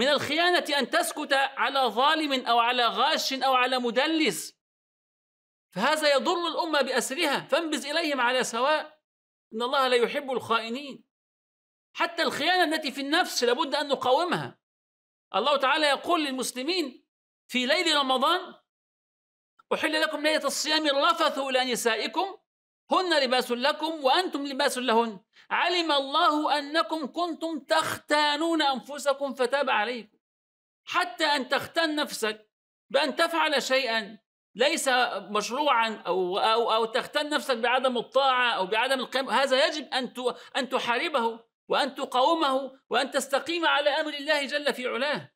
من الخيانة أن تسكت على ظالم أو على غاش أو على مدلس فهذا يضر الأمة بأسرها فانبز إليهم على سواء إن الله لا يحب الخائنين حتى الخيانة التي في النفس لابد أن نقاومها الله تعالى يقول للمسلمين في ليل رمضان أحل لكم ليلة الصيام الرفث إلى نسائكم هن لباس لكم وأنتم لباس لهن علم الله أنكم كنتم تختانون أنفسكم فتاب عليكم حتى أن تختن نفسك بأن تفعل شيئا ليس مشروعا أو, أو, أو تختن نفسك بعدم الطاعة أو بعدم القيام هذا يجب أن أن تحاربه وأن تقاومه وأن تستقيم على أمر الله جل في علاه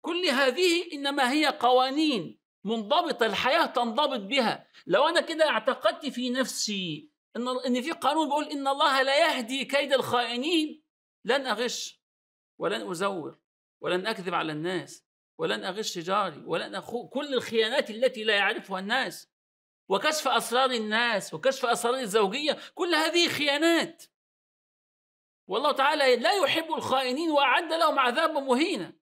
كل هذه إنما هي قوانين منضبطه الحياه تنضبط بها لو انا كده اعتقدت في نفسي ان ان في قانون بيقول ان الله لا يهدي كيد الخائنين لن اغش ولن ازور ولن اكذب على الناس ولن اغش جاري ولن اخو كل الخيانات التي لا يعرفها الناس وكشف اسرار الناس وكشف اسرار الزوجيه كل هذه خيانات والله تعالى لا يحب الخائنين واعد لهم عذابا مهينا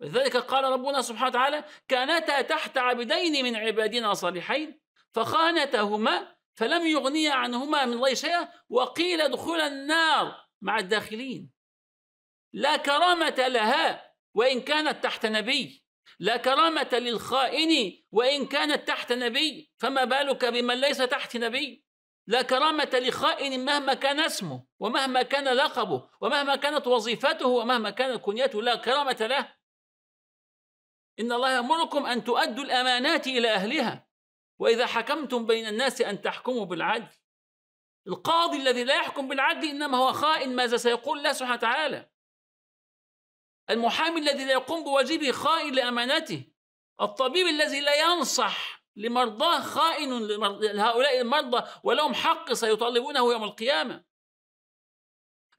لذلك قال ربنا سبحانه وتعالى كانتا تحت عبدين من عبادنا صالحين فخانتهما فلم يغنيا عنهما من الله شيئا وقيل ادخلا النار مع الداخلين لا كرامة لها وإن كانت تحت نبي لا كرامة للخائن وإن كانت تحت نبي فما بالك بمن ليس تحت نبي لا كرامة لخائن مهما كان اسمه ومهما كان لقبه ومهما كانت وظيفته ومهما كانت كنيته لا كرامة له إن الله يأمركم أن تؤدوا الأمانات إلى أهلها وإذا حكمتم بين الناس أن تحكموا بالعدل القاضي الذي لا يحكم بالعدل إنما هو خائن ماذا سيقول الله سبحانه وتعالى المحامي الذي لا يقوم بواجبه خائن لأمانته الطبيب الذي لا ينصح لمرضاه خائن لهؤلاء المرضى ولهم حق سيطالبونه يوم القيامة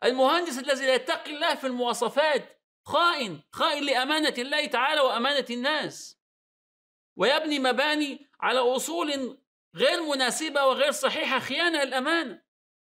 المهندس الذي لا يتقي الله في المواصفات خائن خائن لأمانة الله تعالى وأمانة الناس ويبني مباني على أصول غير مناسبة وغير صحيحة خيانة الأمانة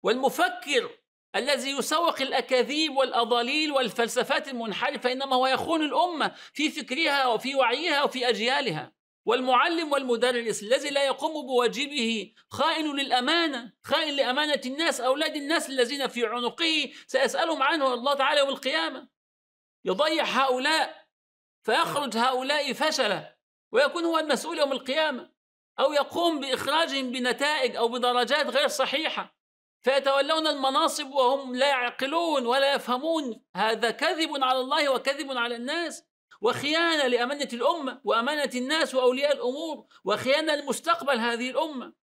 والمفكر الذي يسوق الأكاذيب والأضاليل والفلسفات المنحرفة إنما هو يخون الأمة في فكرها وفي وعيها وفي أجيالها والمعلم والمدرس الذي لا يقوم بواجبه خائن للأمانة خائن لأمانة الناس أولاد الناس الذين في عنقه سيسألهم عنه الله تعالى يوم القيامة يضيع هؤلاء فيخرج هؤلاء فشلة ويكون هو المسؤول يوم القيامة أو يقوم بإخراجهم بنتائج أو بدرجات غير صحيحة فيتولون المناصب وهم لا يعقلون ولا يفهمون هذا كذب على الله وكذب على الناس وخيانة لأمانة الأمة وأمانة الناس وأولياء الأمور وخيانة لمستقبل هذه الأمة